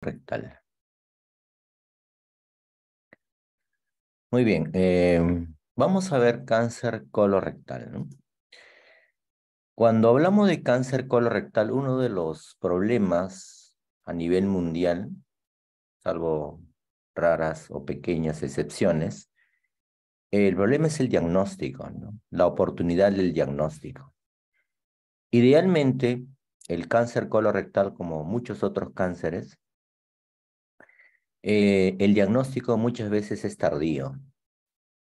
rectal. Muy bien, em, vamos a ver cáncer colorectal. ¿no? Cuando hablamos de cáncer colorectal, uno de los problemas a nivel mundial, salvo raras o pequeñas excepciones, el problema es el diagnóstico, la oportunidad del diagnóstico. Idealmente, el cáncer colorectal, como muchos otros cánceres, eh, el diagnóstico muchas veces es tardío,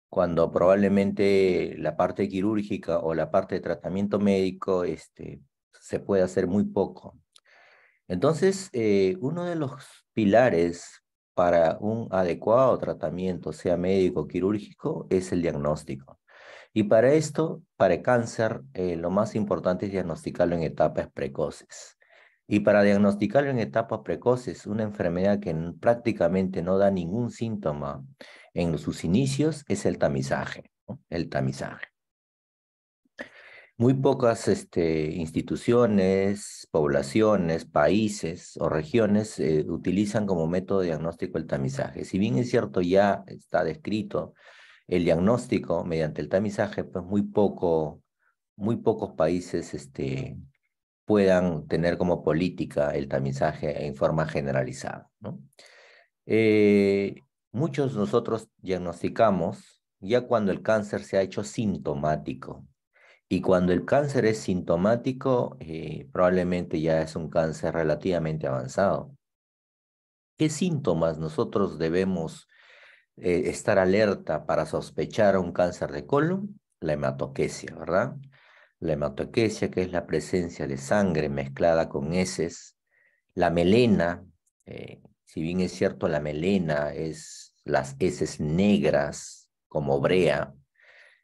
cuando probablemente la parte quirúrgica o la parte de tratamiento médico este, se puede hacer muy poco. Entonces, eh, uno de los pilares para un adecuado tratamiento, sea médico o quirúrgico, es el diagnóstico. Y para esto, para cáncer, eh, lo más importante es diagnosticarlo en etapas precoces. Y para diagnosticarlo en etapas precoces, una enfermedad que prácticamente no da ningún síntoma en sus inicios es el tamizaje. El tamizaje. Muy pocas este, instituciones, poblaciones, países o regiones eh, utilizan como método diagnóstico el tamizaje. Si bien es cierto, ya está descrito el diagnóstico mediante el tamizaje, pues muy poco, muy pocos países este, puedan tener como política el tamizaje en forma generalizada. ¿no? Eh, muchos nosotros diagnosticamos ya cuando el cáncer se ha hecho sintomático. Y cuando el cáncer es sintomático, eh, probablemente ya es un cáncer relativamente avanzado. ¿Qué síntomas nosotros debemos eh, estar alerta para sospechar un cáncer de colon? La hematoquesia, ¿verdad? la hematoquesia, que es la presencia de sangre mezclada con heces, la melena, eh, si bien es cierto, la melena es las heces negras como brea,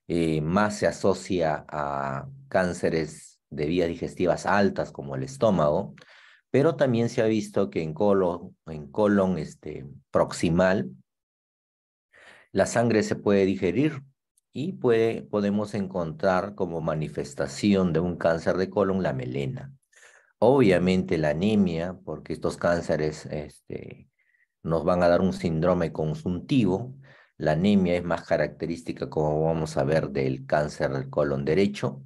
eh, más se asocia a cánceres de vías digestivas altas como el estómago, pero también se ha visto que en colon, en colon este, proximal, la sangre se puede digerir y puede, podemos encontrar como manifestación de un cáncer de colon la melena. Obviamente la anemia, porque estos cánceres este, nos van a dar un síndrome consuntivo, La anemia es más característica, como vamos a ver, del cáncer del colon derecho.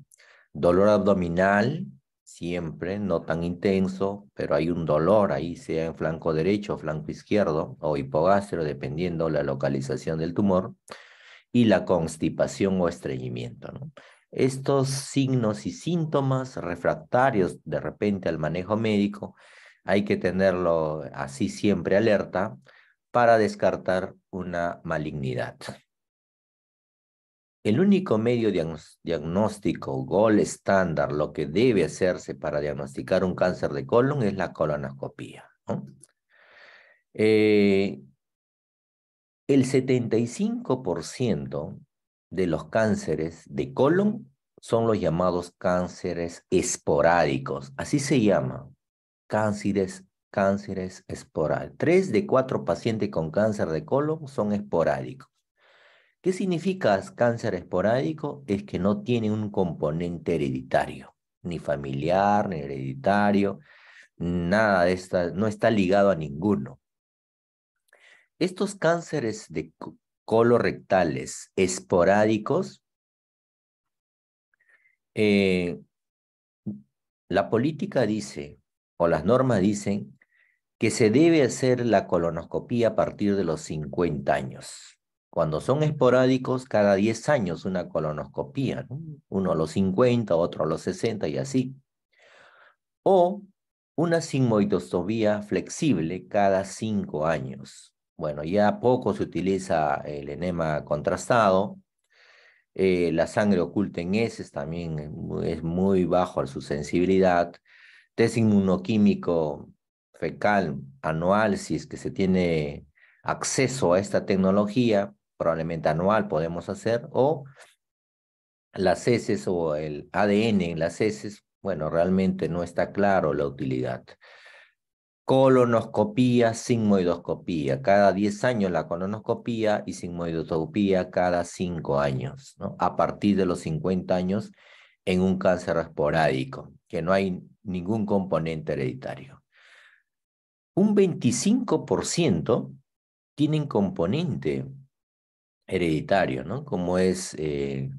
Dolor abdominal, siempre, no tan intenso, pero hay un dolor ahí, sea en flanco derecho, flanco izquierdo o hipogastro, dependiendo la localización del tumor y la constipación o estreñimiento. Estos signos y síntomas refractarios de repente al manejo médico hay que tenerlo así siempre alerta para descartar una malignidad. El único medio diagnóstico, gol estándar, lo que debe hacerse para diagnosticar un cáncer de colon es la colonoscopía. Eh, el 75% de los cánceres de colon son los llamados cánceres esporádicos. Así se llama. Cánceres, cánceres esporádicos. Tres de cuatro pacientes con cáncer de colon son esporádicos. ¿Qué significa cáncer esporádico? Es que no tiene un componente hereditario, ni familiar, ni hereditario, nada de esto, no está ligado a ninguno. Estos cánceres de colorectales esporádicos, eh, la política dice, o las normas dicen, que se debe hacer la colonoscopía a partir de los 50 años. Cuando son esporádicos, cada 10 años una colonoscopía, uno a los 50, otro a los 60 y así. O una sigmoidostomía flexible cada 5 años. Bueno, ya poco se utiliza el enema contrastado. Eh, la sangre oculta en heces también es muy bajo a su sensibilidad. Test inmunoquímico fecal anual, si es que se tiene acceso a esta tecnología, probablemente anual podemos hacer, o las heces o el ADN en las heces, bueno, realmente no está claro la utilidad. Colonoscopía, sigmoidoscopía. Cada 10 años la colonoscopía y sigmoidoscopía cada 5 años, ¿no? A partir de los 50 años en un cáncer esporádico, que no hay ningún componente hereditario. Un 25% tienen componente hereditario, ¿no? Como es eh,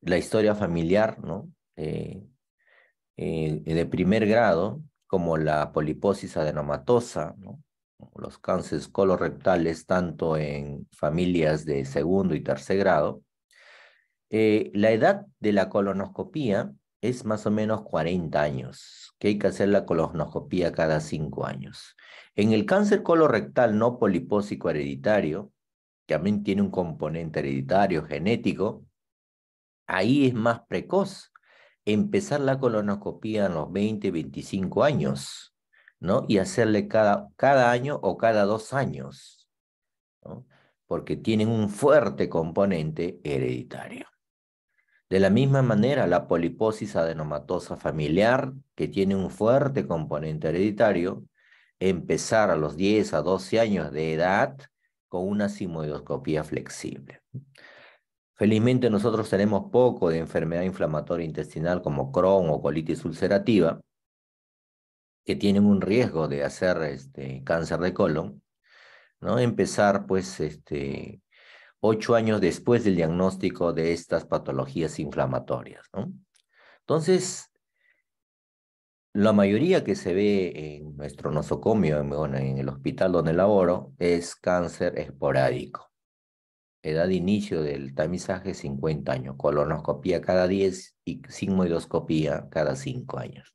la historia familiar, ¿no? Eh, eh, de primer grado, como la poliposis adenomatosa, los cánceres colorectales, tanto en familias de segundo y tercer grado. Eh, la edad de la colonoscopía es más o menos 40 años, que hay que hacer la colonoscopía cada 5 años. En el cáncer colorectal no polipósico hereditario, que también tiene un componente hereditario genético, ahí es más precoz, empezar la colonoscopía a los 20, 25 años, ¿no? Y hacerle cada, año o cada dos años, ¿no? Porque tienen un fuerte componente hereditario. De la misma manera, la poliposis adenomatosa familiar, que tiene un fuerte componente hereditario, empezar a los 10 a 12 años de edad con una simoidoscopía flexible. Felizmente nosotros tenemos poco de enfermedad inflamatoria intestinal como Crohn o colitis ulcerativa, que tienen un riesgo de hacer este, cáncer de colon, ¿no? Empezar, pues, este, ocho años después del diagnóstico de estas patologías inflamatorias, Entonces, la mayoría que se ve en nuestro nosocomio, en el hospital donde laboro, es cáncer esporádico edad inicio del tamizaje 50 años, colonoscopía cada 10 y sigmoidoscopía cada 5 años.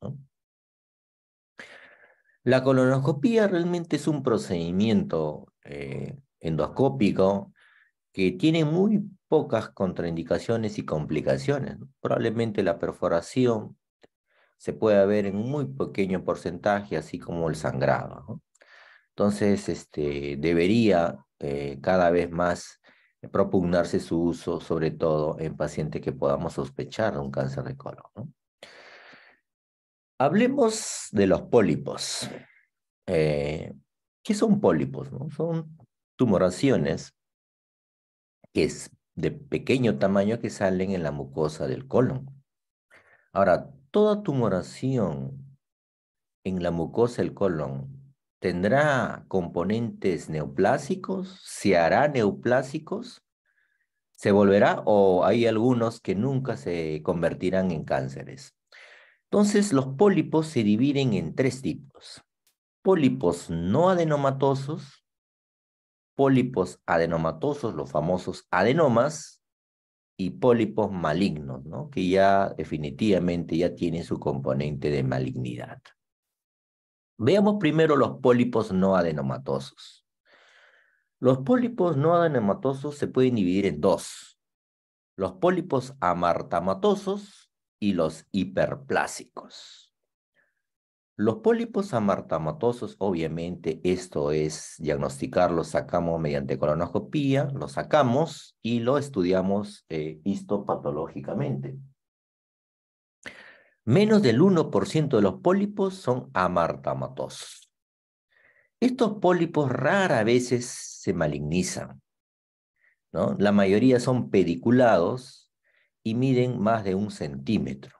La colonoscopía realmente es un procedimiento eh, endoscópico que tiene muy pocas contraindicaciones y complicaciones. Probablemente la perforación se puede ver en un muy pequeño porcentaje, así como el sangrado. Entonces, este, debería eh, cada vez más propugnarse su uso, sobre todo en pacientes que podamos sospechar un cáncer de colon. Hablemos de los pólipos. Eh, ¿Qué son pólipos? Son tumoraciones que es de pequeño tamaño que salen en la mucosa del colon. Ahora, toda tumoración en la mucosa del colon ¿Tendrá componentes neoplásicos? ¿Se hará neoplásicos? ¿Se volverá o hay algunos que nunca se convertirán en cánceres? Entonces, los pólipos se dividen en tres tipos. Pólipos no adenomatosos, pólipos adenomatosos, los famosos adenomas, y pólipos malignos, ¿no? que ya definitivamente ya tienen su componente de malignidad. Veamos primero los pólipos no adenomatosos. Los pólipos no adenomatosos se pueden dividir en dos. Los pólipos amartamatosos y los hiperplásicos. Los pólipos amartamatosos, obviamente, esto es diagnosticarlos, sacamos mediante colonoscopía, lo sacamos y lo estudiamos eh, histopatológicamente. Menos del 1% de los pólipos son amartamatos. Estos pólipos rara vez se malignizan. La mayoría son pediculados y miden más de un centímetro.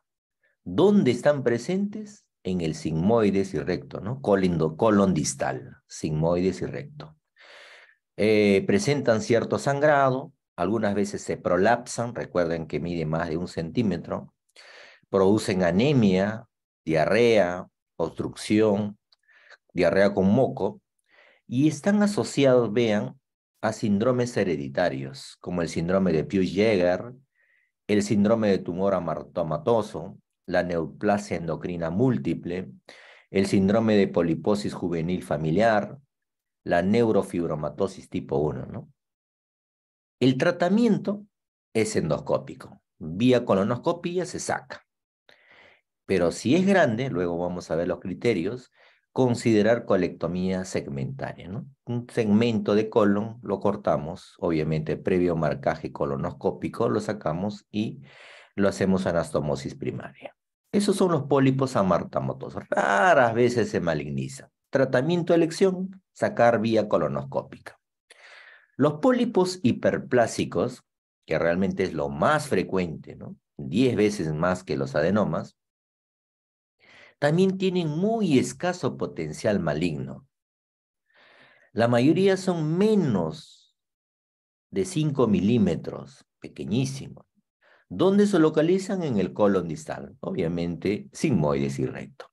¿Dónde están presentes? En el sigmoides y recto, ¿no? Colindo, colon distal, sigmoides y recto. Eh, presentan cierto sangrado, algunas veces se prolapsan, recuerden que mide más de un centímetro, producen anemia, diarrea, obstrucción, diarrea con moco, y están asociados, vean, a síndromes hereditarios, como el síndrome de pugh Jäger, el síndrome de tumor amartomatoso, la neoplasia endocrina múltiple, el síndrome de poliposis juvenil familiar, la neurofibromatosis tipo 1. ¿no? El tratamiento es endoscópico. Vía colonoscopía se saca. Pero si es grande, luego vamos a ver los criterios, considerar colectomía segmentaria. ¿no? Un segmento de colon lo cortamos, obviamente previo marcaje colonoscópico, lo sacamos y lo hacemos anastomosis primaria. Esos son los pólipos amartamotos Raras veces se maligniza. Tratamiento de elección, sacar vía colonoscópica. Los pólipos hiperplásicos, que realmente es lo más frecuente, ¿no? 10 veces más que los adenomas, también tienen muy escaso potencial maligno. La mayoría son menos de 5 milímetros, pequeñísimos, donde se localizan en el colon distal, obviamente sin moides y recto.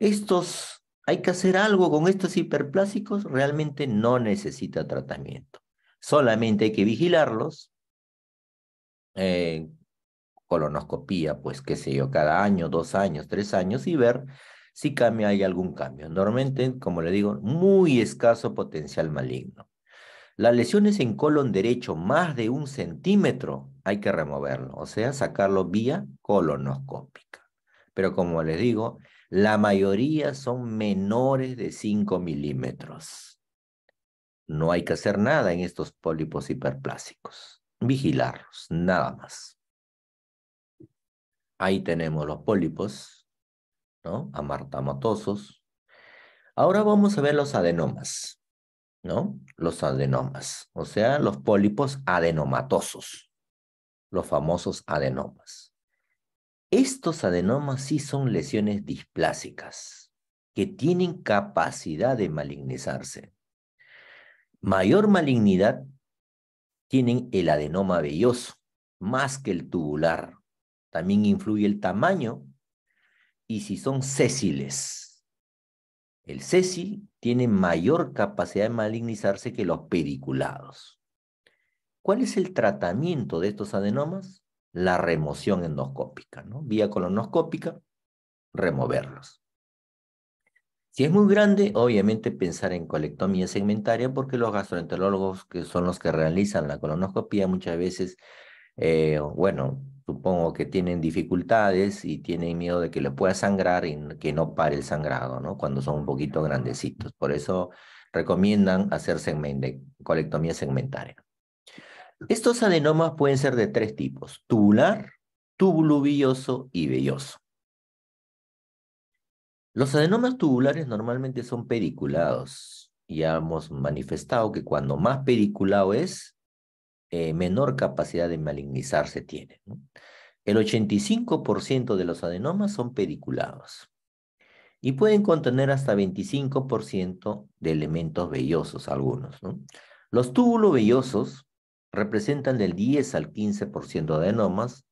Estos, hay que hacer algo con estos hiperplásicos, realmente no necesita tratamiento. Solamente hay que vigilarlos, eh, colonoscopía, pues qué sé yo, cada año, dos años, tres años y ver si cambia, hay algún cambio. Normalmente, como le digo, muy escaso potencial maligno. Las lesiones en colon derecho más de un centímetro hay que removerlo, o sea, sacarlo vía colonoscópica. Pero como les digo, la mayoría son menores de 5 milímetros. No hay que hacer nada en estos pólipos hiperplásicos. Vigilarlos, nada más. Ahí tenemos los pólipos, ¿no? Amartamatosos. Ahora vamos a ver los adenomas, ¿no? Los adenomas, o sea, los pólipos adenomatosos, los famosos adenomas. Estos adenomas sí son lesiones displásicas que tienen capacidad de malignizarse. Mayor malignidad tienen el adenoma velloso, más que el tubular, también influye el tamaño y si son sésiles. El sésil tiene mayor capacidad de malignizarse que los pediculados. ¿Cuál es el tratamiento de estos adenomas? La remoción endoscópica, ¿no? Vía colonoscópica, removerlos. Si es muy grande, obviamente pensar en colectomía segmentaria porque los gastroenterólogos que son los que realizan la colonoscopía muchas veces, eh, bueno, supongo que tienen dificultades y tienen miedo de que le pueda sangrar y que no pare el sangrado, ¿no? Cuando son un poquito grandecitos. Por eso recomiendan hacer colectomía segmentaria. Estos adenomas pueden ser de tres tipos, tubular, tubulubilloso y velloso. Los adenomas tubulares normalmente son periculados. Ya hemos manifestado que cuando más periculado es, eh, menor capacidad de malignizarse tiene. El 85% de los adenomas son pediculados y pueden contener hasta 25% de elementos vellosos algunos. Los túbulos vellosos representan del 10 al 15% de adenomas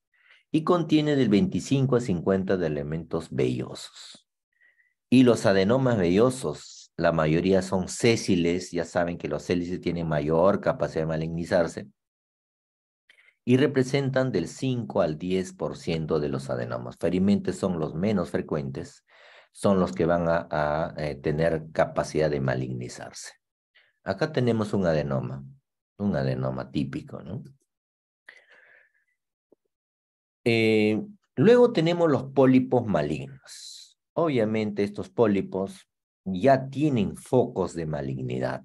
y contiene del 25 a 50 de elementos vellosos. Y los adenomas vellosos, la mayoría son sésiles, ya saben que los sésiles tienen mayor capacidad de malignizarse, y representan del 5 al 10% de los adenomas. ferimentes son los menos frecuentes, son los que van a, eh, tener capacidad de malignizarse. Acá tenemos un adenoma, un adenoma típico, eh, luego tenemos los pólipos malignos. Obviamente estos pólipos ya tienen focos de malignidad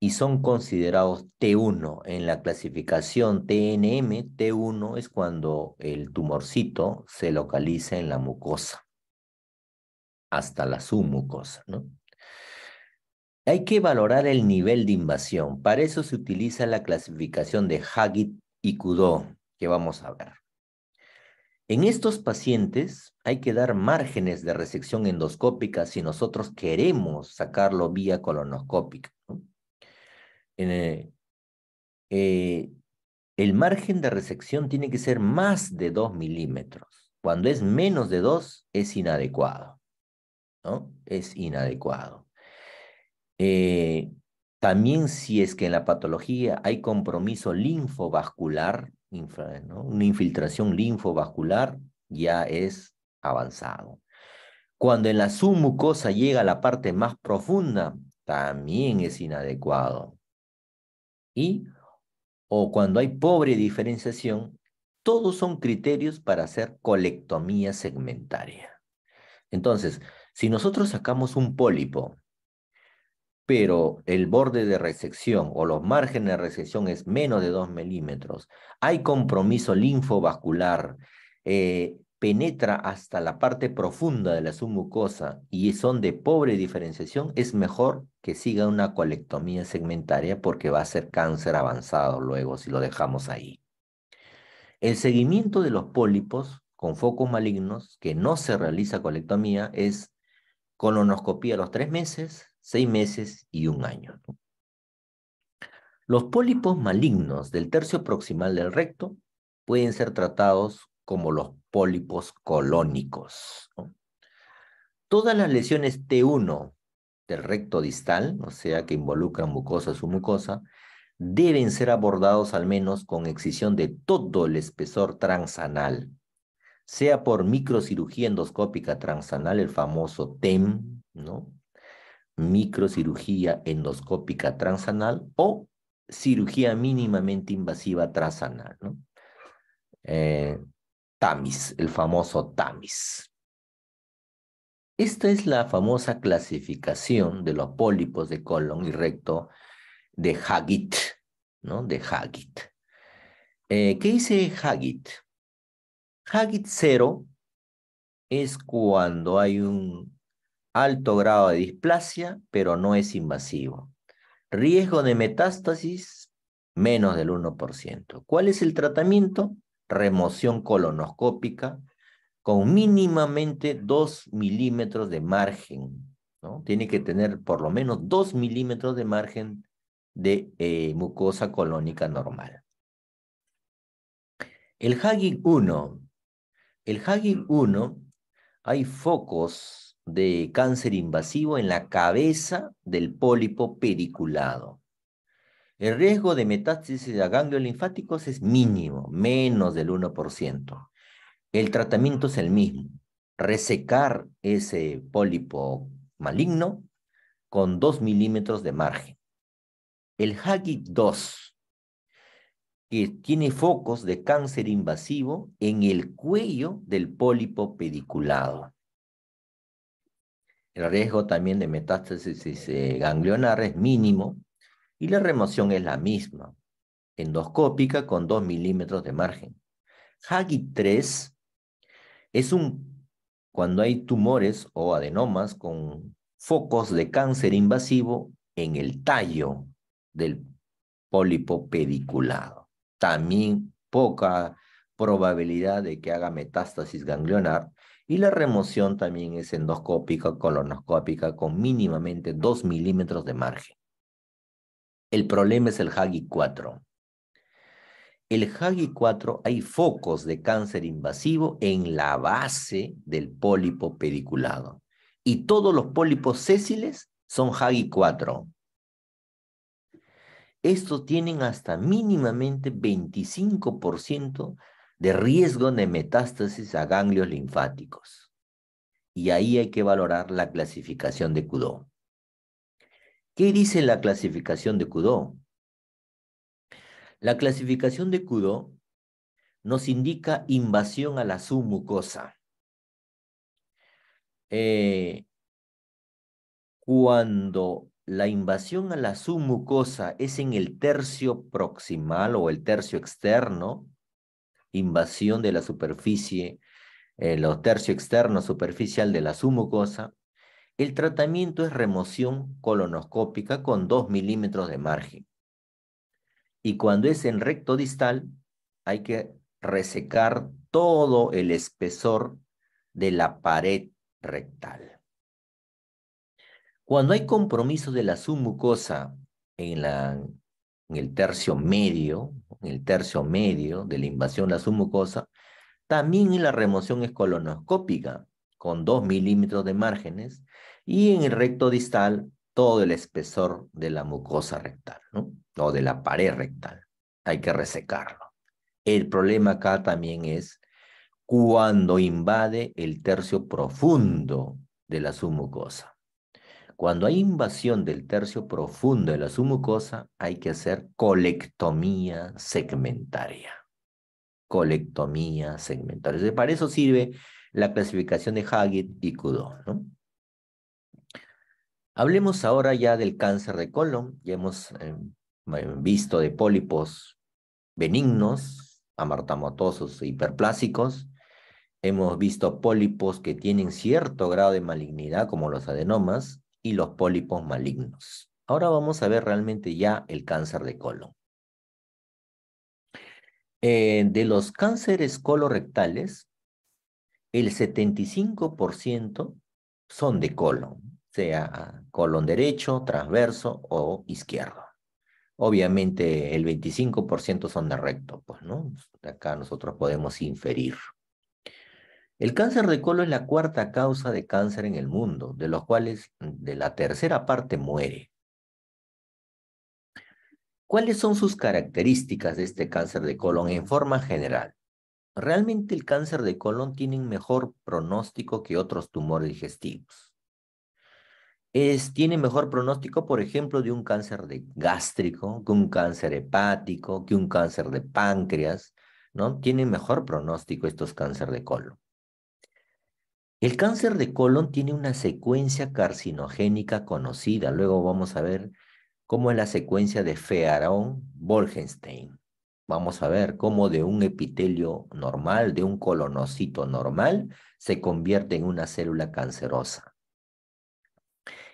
y son considerados T1 en la clasificación TNM. T1 es cuando el tumorcito se localiza en la mucosa, hasta la submucosa, ¿no? Hay que valorar el nivel de invasión. Para eso se utiliza la clasificación de Haggit y Kudó, que vamos a ver. En estos pacientes hay que dar márgenes de resección endoscópica si nosotros queremos sacarlo vía colonoscópica. Eh, eh, el, margen de resección tiene que ser más de 2 milímetros. Cuando es menos de 2, es inadecuado. ¿no? Es inadecuado. Eh, también si es que en la patología hay compromiso linfovascular, una infiltración linfovascular, ya es avanzado. Cuando en la submucosa llega a la parte más profunda, también es inadecuado y o cuando hay pobre diferenciación, todos son criterios para hacer colectomía segmentaria. Entonces, si nosotros sacamos un pólipo, pero el borde de resección o los márgenes de resección es menos de 2 milímetros, hay compromiso linfovascular, eh, penetra hasta la parte profunda de la submucosa y son de pobre diferenciación, es mejor que siga una colectomía segmentaria porque va a ser cáncer avanzado luego si lo dejamos ahí. El seguimiento de los pólipos con focos malignos que no se realiza colectomía es colonoscopía a los tres meses, seis meses y un año. Los pólipos malignos del tercio proximal del recto pueden ser tratados como los pólipos colónicos. Todas las lesiones T1 del recto distal, o sea, que involucran mucosa su mucosa, deben ser abordados al menos con excisión de todo el espesor transanal, sea por microcirugía endoscópica transanal, el famoso TEM, ¿no? microcirugía endoscópica transanal o cirugía mínimamente invasiva transanal. ¿no? Eh, Tamis, el famoso Tamis. Esta es la famosa clasificación de los pólipos de colon y recto de Haggit, ¿no? De Haggit. Eh, ¿Qué dice Haggit? Haggit cero es cuando hay un alto grado de displasia, pero no es invasivo. Riesgo de metástasis, menos del 1%. ¿Cuál es el tratamiento? remoción colonoscópica con mínimamente 2 milímetros de margen. ¿no? Tiene que tener por lo menos 2 milímetros de margen de eh, mucosa colónica normal. El hagi 1. El hagi 1, hay focos de cáncer invasivo en la cabeza del pólipo periculado el riesgo de metástasis a ganglios linfáticos es mínimo, menos del 1%. El tratamiento es el mismo, resecar ese pólipo maligno con 2 milímetros de margen. El Hagi 2, que tiene focos de cáncer invasivo en el cuello del pólipo pediculado. El riesgo también de metástasis eh, ganglionar es mínimo, y la remoción es la misma, endoscópica con 2 milímetros de margen. Hagi 3 es un, cuando hay tumores o adenomas con focos de cáncer invasivo en el tallo del pólipo pediculado. También poca probabilidad de que haga metástasis ganglionar y la remoción también es endoscópica, colonoscópica con mínimamente 2 milímetros de margen. El problema es el Hagi 4. El Hagi 4 hay focos de cáncer invasivo en la base del pólipo pediculado. Y todos los pólipos sésiles son Hagi 4. Estos tienen hasta mínimamente 25% de riesgo de metástasis a ganglios linfáticos. Y ahí hay que valorar la clasificación de Kudo. ¿Qué dice la clasificación de Kudo? La clasificación de Kudo nos indica invasión a la submucosa. Eh, cuando la invasión a la submucosa es en el tercio proximal o el tercio externo, invasión de la superficie, el eh, tercio externo superficial de la submucosa, el tratamiento es remoción colonoscópica con 2 milímetros de margen. Y cuando es en recto distal, hay que resecar todo el espesor de la pared rectal. Cuando hay compromiso de la submucosa en, en el tercio medio, en el tercio medio de la invasión de la submucosa, también la remoción es colonoscópica, con dos milímetros de márgenes, y en el recto distal todo el espesor de la mucosa rectal, ¿no? o de la pared rectal. Hay que resecarlo. El problema acá también es cuando invade el tercio profundo de la submucosa. Cuando hay invasión del tercio profundo de la submucosa, hay que hacer colectomía segmentaria. Colectomía segmentaria. para eso sirve la clasificación de Haggit y Kudo. Hablemos ahora ya del cáncer de colon. Ya hemos em, eh, visto de pólipos benignos, amartamatosos e hiperplásicos. Hemos visto pólipos que tienen cierto grado de malignidad, como los adenomas, y los pólipos malignos. Ahora vamos a ver realmente ya el cáncer de colon. Eh, de los cánceres colorectales, el 75% son de colon, sea colon derecho, transverso o izquierdo. Obviamente el 25% son de recto, pues, ¿no? acá nosotros podemos inferir. El cáncer de colon es la cuarta causa de cáncer en el mundo, de los cuales de la tercera parte muere. ¿Cuáles son sus características de este cáncer de colon en forma general? realmente el cáncer de colon tiene un mejor pronóstico que otros tumores digestivos. tiene mejor pronóstico, por ejemplo, de un cáncer de gástrico, que un cáncer hepático, que un cáncer de páncreas, ¿no? Tiene mejor pronóstico estos cáncer de colon. El cáncer de colon tiene una secuencia carcinogénica conocida. Luego vamos a ver cómo es la secuencia de Fearón-Bolgenstein. Vamos a ver cómo de un epitelio normal, de un colonocito normal, se convierte en una célula cancerosa.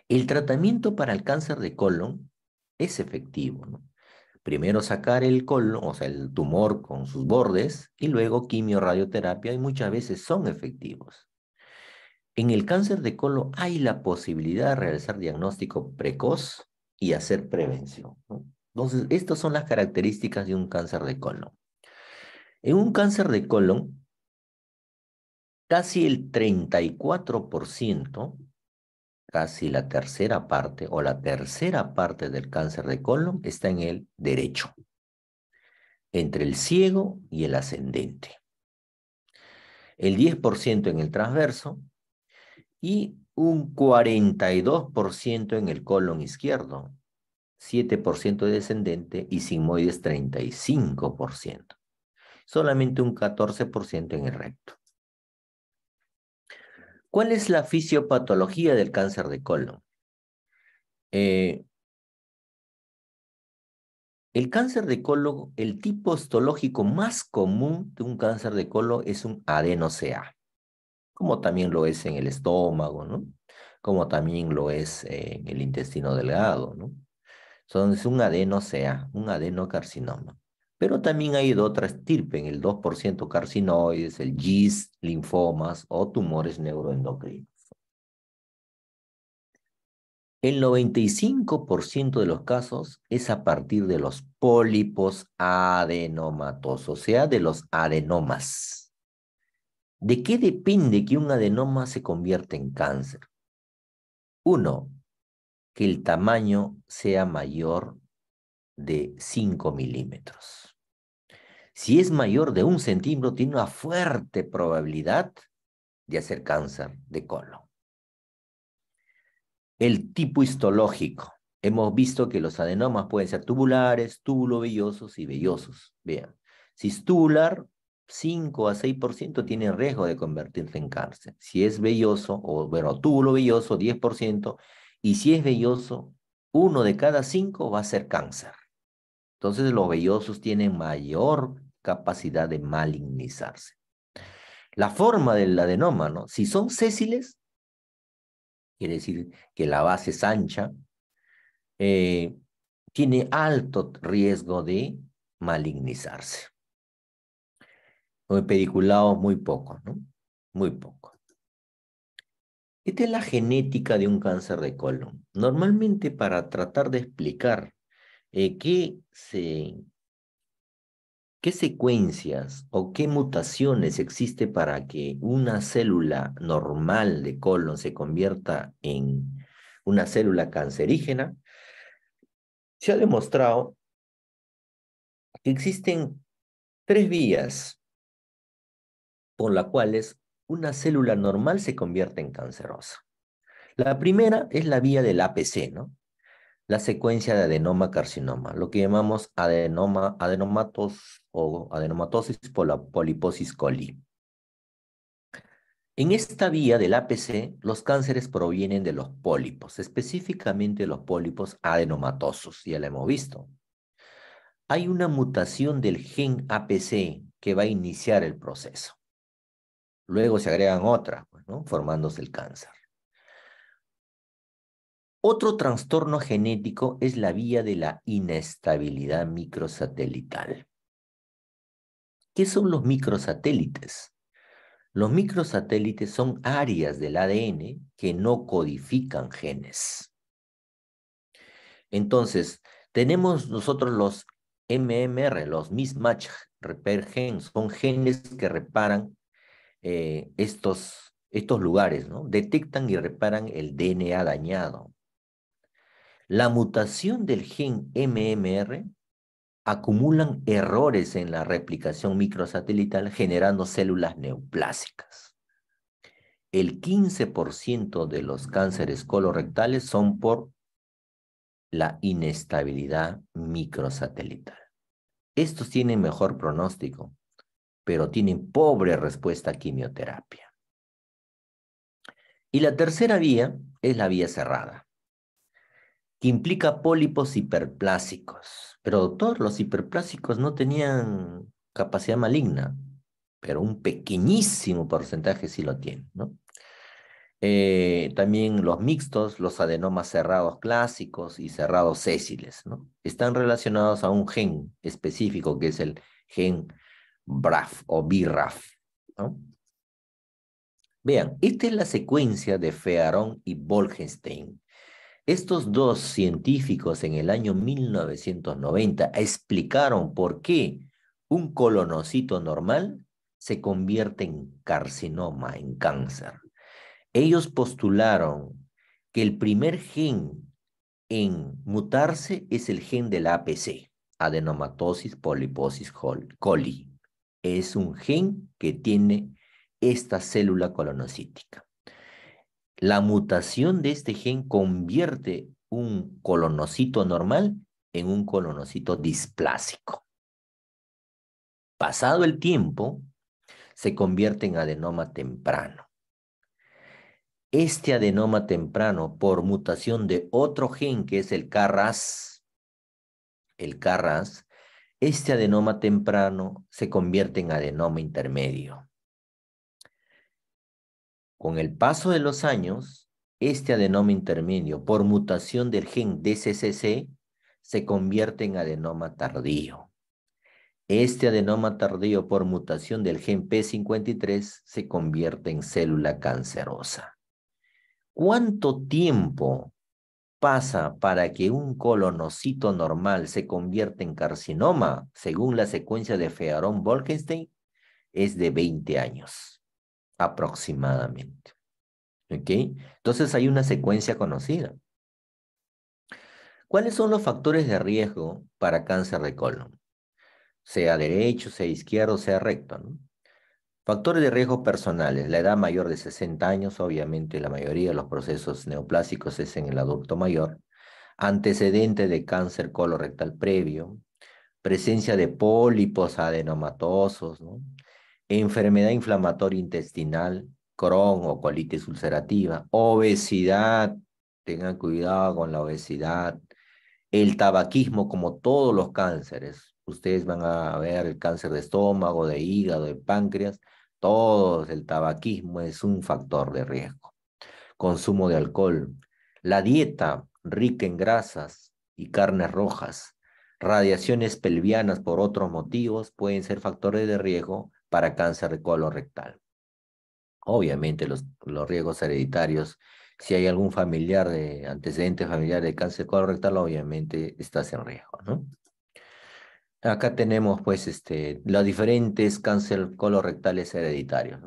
El tratamiento para el cáncer de colon es efectivo. Primero sacar el colon, o sea, el tumor con sus bordes, y luego radioterapia, y muchas veces son efectivos. En el cáncer de colon hay la posibilidad de realizar diagnóstico precoz y hacer prevención. Entonces, estas son las características de un cáncer de colon. En un cáncer de colon, casi el 34%, casi la tercera parte o la tercera parte del cáncer de colon está en el derecho, entre el ciego y el ascendente. El 10% en el transverso y un 42% en el colon izquierdo 7% descendente y sigmoides 35%. Solamente un 14% en el recto. ¿Cuál es la fisiopatología del cáncer de colon? Eh, el cáncer de colon, el tipo histológico más común de un cáncer de colon es un adeno como también lo es en el estómago, ¿no? Como también lo es eh, en el intestino delgado, ¿no? son un adeno, sea, un adenocarcinoma. Pero también hay de otra estirpe, el 2% carcinoides, el GIS, linfomas o tumores neuroendocrinos. El 95% de los casos es a partir de los pólipos adenomatosos, o sea, de los adenomas. ¿De qué depende que un adenoma se convierta en cáncer? Uno, que el tamaño sea mayor de 5 milímetros. Si es mayor de un centímetro, tiene una fuerte probabilidad de hacer cáncer de colon. El tipo histológico. Hemos visto que los adenomas pueden ser tubulares, vellosos y vellosos. Vean, si es tubular, 5 a 6% tiene riesgo de convertirse en cáncer. Si es velloso, o bueno, túbulo velloso, 10%, y si es velloso, uno de cada cinco va a ser cáncer. Entonces los vellosos tienen mayor capacidad de malignizarse. La forma del adenoma, ¿no? Si son césiles, quiere decir que la base es ancha, eh, tiene alto riesgo de malignizarse. O pediculado muy poco, ¿no? Muy poco. Esta es la genética de un cáncer de colon. Normalmente para tratar de explicar eh, qué, qué secuencias o qué mutaciones existe para que una célula normal de colon se convierta en una célula cancerígena, se ha demostrado que existen tres vías por las cuales una célula normal se convierte en cancerosa. La primera es la vía del APC, ¿no? La secuencia de adenoma carcinoma, lo que llamamos adenoma, adenomatos o adenomatosis poliposis coli. En esta vía del APC, los cánceres provienen de los pólipos, específicamente los pólipos adenomatosos, ya lo hemos visto. Hay una mutación del gen APC que va a iniciar el proceso. Luego se agregan otras, pues, formándose el cáncer. Otro trastorno genético es la vía de la inestabilidad microsatelital. ¿Qué son los microsatélites? Los microsatélites son áreas del ADN que no codifican genes. Entonces, tenemos nosotros los MMR, los mismatch repair genes, son genes que reparan eh, estos, lugares, ¿no? Detectan y reparan el DNA dañado. La mutación del gen MMR acumulan errores en la replicación microsatelital generando células neoplásicas. El 15% de los cánceres colorectales son por la inestabilidad microsatelital. Estos tienen mejor pronóstico, pero tienen pobre respuesta a quimioterapia. Y la tercera vía es la vía cerrada, que implica pólipos hiperplásicos. Pero doctor, los hiperplásicos no tenían capacidad maligna, pero un pequeñísimo porcentaje sí lo tienen, eh, también los mixtos, los adenomas cerrados clásicos y cerrados sésiles, Están relacionados a un gen específico que es el gen BRAF o BRAF. Vean, esta es la secuencia de Fearon y Wolkenstein. Estos dos científicos en el año 1990 explicaron por qué un colonocito normal se convierte en carcinoma, en cáncer. Ellos postularon que el primer gen en mutarse es el gen del APC, adenomatosis poliposis coli es un gen que tiene esta célula colonocítica. La mutación de este gen convierte un colonocito normal en un colonocito displásico. Pasado el tiempo, se convierte en adenoma temprano. Este adenoma temprano, por mutación de otro gen que es el CARRAS, el CARRAS este adenoma temprano se convierte en adenoma intermedio. Con el paso de los años, este adenoma intermedio, por mutación del gen DCCC, se convierte en adenoma tardío. Este adenoma tardío por mutación del gen P53 se convierte en célula cancerosa. ¿Cuánto tiempo pasa para que un colonocito normal se convierta en carcinoma, según la secuencia de fearon bolkenstein es de 20 años, aproximadamente. ¿Ok? Entonces hay una secuencia conocida. ¿Cuáles son los factores de riesgo para cáncer de colon? Sea derecho, sea izquierdo, sea recto, ¿no? Factores de riesgo personales. La edad mayor de 60 años, obviamente la mayoría de los procesos neoplásicos es en el adulto mayor. Antecedente de cáncer colorectal previo. Presencia de pólipos adenomatosos. Enfermedad inflamatoria intestinal, Crohn o colitis ulcerativa. Obesidad. Tengan cuidado con la obesidad. El tabaquismo, como todos los cánceres, ustedes van a ver el cáncer de estómago, de hígado, de páncreas, todos, el tabaquismo es un factor de riesgo. Consumo de alcohol, la dieta rica en grasas y carnes rojas, radiaciones pelvianas por otros motivos pueden ser factores de riesgo para cáncer de colon rectal. Obviamente los, riesgos hereditarios, si hay algún familiar de antecedentes familiar de cáncer de colon rectal, obviamente estás en riesgo, ¿no? Acá tenemos pues este, los diferentes cáncer colorectales hereditarios,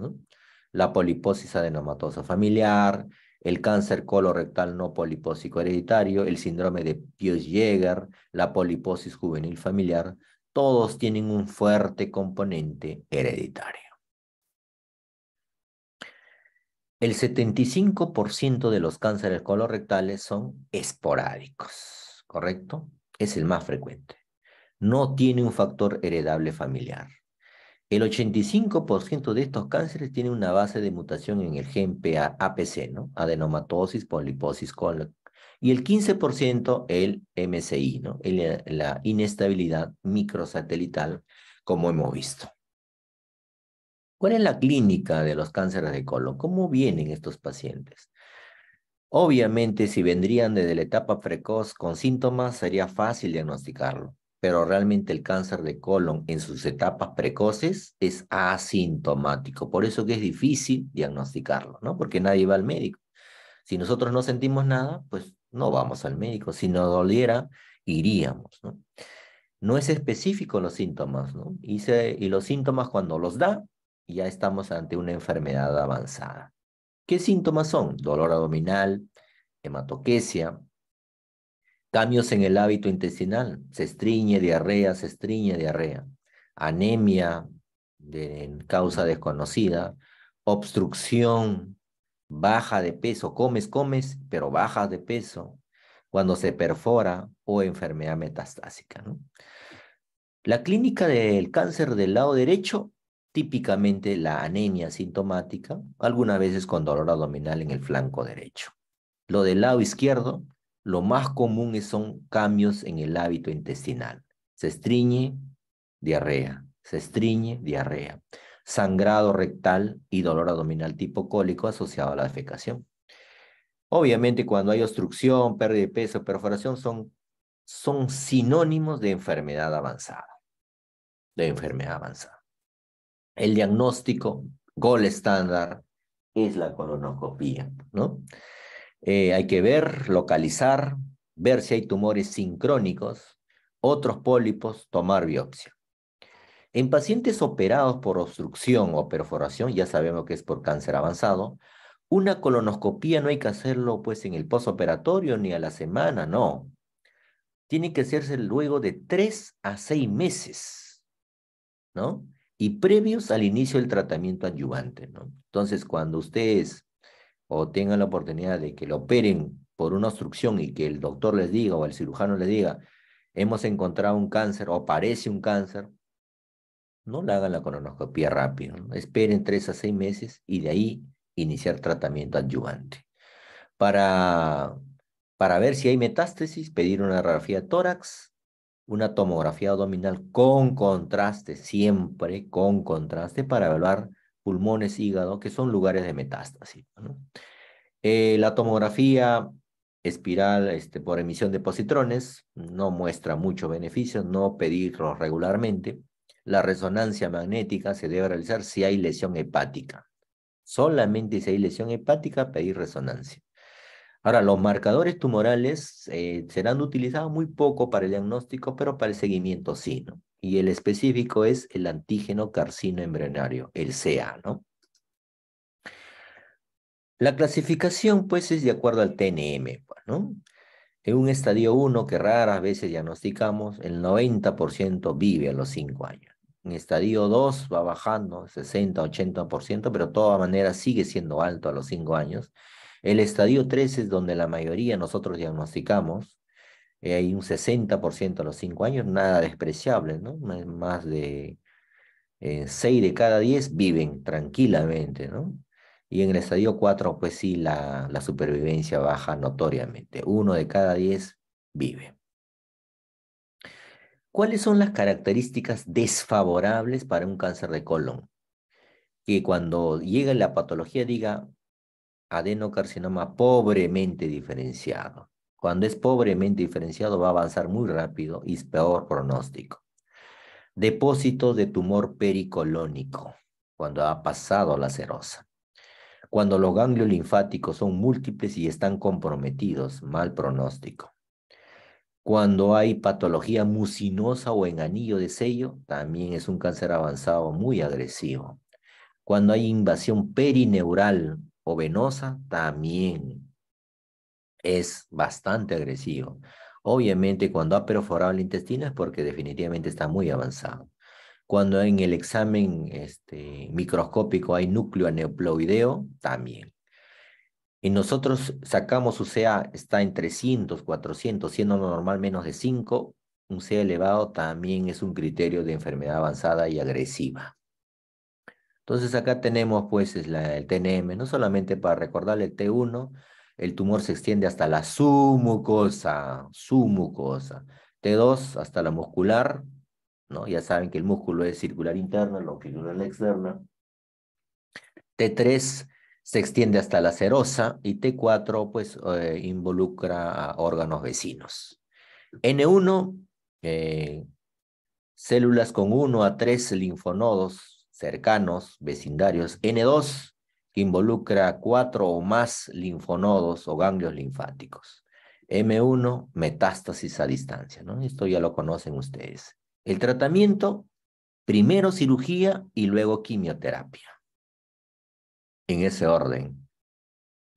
la poliposis adenomatosa familiar, el cáncer colorectal no polipósico hereditario, el síndrome de pius Jäger, la poliposis juvenil familiar, todos tienen un fuerte componente hereditario. El 75% de los cánceres colorectales son esporádicos, ¿correcto? Es el más frecuente no tiene un factor heredable familiar. El 85% de estos cánceres tiene una base de mutación en el gen APC, ¿no? Adenomatosis, poliposis, colon. Y el 15% el MCI, ¿no? Eh, la inestabilidad microsatelital, como hemos visto. ¿Cuál es la clínica de los cánceres de colon? ¿Cómo vienen estos pacientes? Obviamente, si vendrían desde la etapa precoz con síntomas, sería fácil diagnosticarlo pero realmente el cáncer de colon en sus etapas precoces es asintomático. Por eso que es difícil diagnosticarlo, ¿no? Porque nadie va al médico. Si nosotros no sentimos nada, pues no vamos al médico. Si nos doliera, iríamos, ¿no? No es específico los síntomas, ¿no? Y, y los síntomas cuando los da, ya estamos ante una enfermedad avanzada. ¿Qué síntomas son? Dolor abdominal, hematoquesia, Cambios en el hábito intestinal, se estriñe, diarrea, se estriñe, diarrea. Anemia de causa desconocida, obstrucción, baja de peso, comes, comes, pero baja de peso cuando se perfora o enfermedad metastásica. ¿no? La clínica del cáncer del lado derecho, típicamente la anemia sintomática, algunas veces con dolor abdominal en el flanco derecho. Lo del lado izquierdo, lo más común son cambios en el hábito intestinal. Se estriñe, diarrea. Se estriñe, diarrea. Sangrado rectal y dolor abdominal tipo cólico asociado a la defecación. Obviamente, cuando hay obstrucción, pérdida de peso, perforación, son, son sinónimos de enfermedad avanzada. De enfermedad avanzada. El diagnóstico, gol estándar, es la colonoscopía, ¿no? Eh, hay que ver, localizar, ver si hay tumores sincrónicos, otros pólipos, tomar biopsia. En pacientes operados por obstrucción o perforación, ya sabemos que es por cáncer avanzado, una colonoscopía no hay que hacerlo pues en el postoperatorio ni a la semana, no. Tiene que hacerse luego de tres a seis meses, ¿no? Y previos al inicio del tratamiento adyuvante, ¿no? Entonces, cuando ustedes o tengan la oportunidad de que lo operen por una obstrucción y que el doctor les diga o el cirujano les diga, hemos encontrado un cáncer o parece un cáncer, no le hagan la colonoscopia rápido. Esperen tres a seis meses y de ahí iniciar tratamiento adyuvante. Para, para ver si hay metástasis, pedir una radiografía tórax, una tomografía abdominal con contraste, siempre con contraste, para evaluar pulmones, hígado, que son lugares de metástasis. Eh, la tomografía espiral este, por emisión de positrones no muestra mucho beneficio, no pedirlo regularmente. La resonancia magnética se debe realizar si hay lesión hepática. Solamente si hay lesión hepática, pedir resonancia. Ahora, los marcadores tumorales eh, serán utilizados muy poco para el diagnóstico, pero para el seguimiento sí. ¿no? y el específico es el antígeno carcino embrionario, el CA, ¿no? La clasificación, pues, es de acuerdo al TNM, pues, ¿no? En un estadio 1 que raras veces diagnosticamos, el 90% vive a los 5 años. En estadio 2 va bajando 60-80%, pero de todas maneras sigue siendo alto a los 5 años. El estadio 3 es donde la mayoría nosotros diagnosticamos, eh, hay un 60% a los 5 años, nada despreciable, ¿no? Más de 6 eh, de cada 10 viven tranquilamente, ¿no? Y en el estadio 4, pues sí, la, supervivencia baja notoriamente. Uno de cada 10 vive. ¿Cuáles son las características desfavorables para un cáncer de colon? Que cuando llega la patología diga adenocarcinoma pobremente diferenciado. Cuando es pobremente diferenciado va a avanzar muy rápido y es peor pronóstico. Depósito de tumor pericolónico, cuando ha pasado la serosa. Cuando los ganglios linfáticos son múltiples y están comprometidos, mal pronóstico. Cuando hay patología mucinosa o en anillo de sello, también es un cáncer avanzado muy agresivo. Cuando hay invasión perineural o venosa, también es bastante agresivo. Obviamente, cuando ha perforado el intestino es porque definitivamente está muy avanzado. Cuando en el examen este, microscópico hay núcleo aneuploideo, también. Y nosotros sacamos su CA, está en 300, 400, siendo normal menos de 5, un CA elevado también es un criterio de enfermedad avanzada y agresiva. Entonces acá tenemos pues el TNM, no solamente para recordar el T1, el tumor se extiende hasta la submucosa, submucosa. T2 hasta la muscular, ¿no? Ya saben que el músculo es circular interna, la externa. T3 se extiende hasta la serosa y T4 pues eh, involucra a órganos vecinos. N1, eh, células con 1 a 3 linfonodos cercanos, vecindarios. N2, involucra cuatro o más linfonodos o ganglios linfáticos. M1, metástasis a distancia, ¿no? Esto ya lo conocen ustedes. El tratamiento, primero cirugía y luego quimioterapia. En ese orden.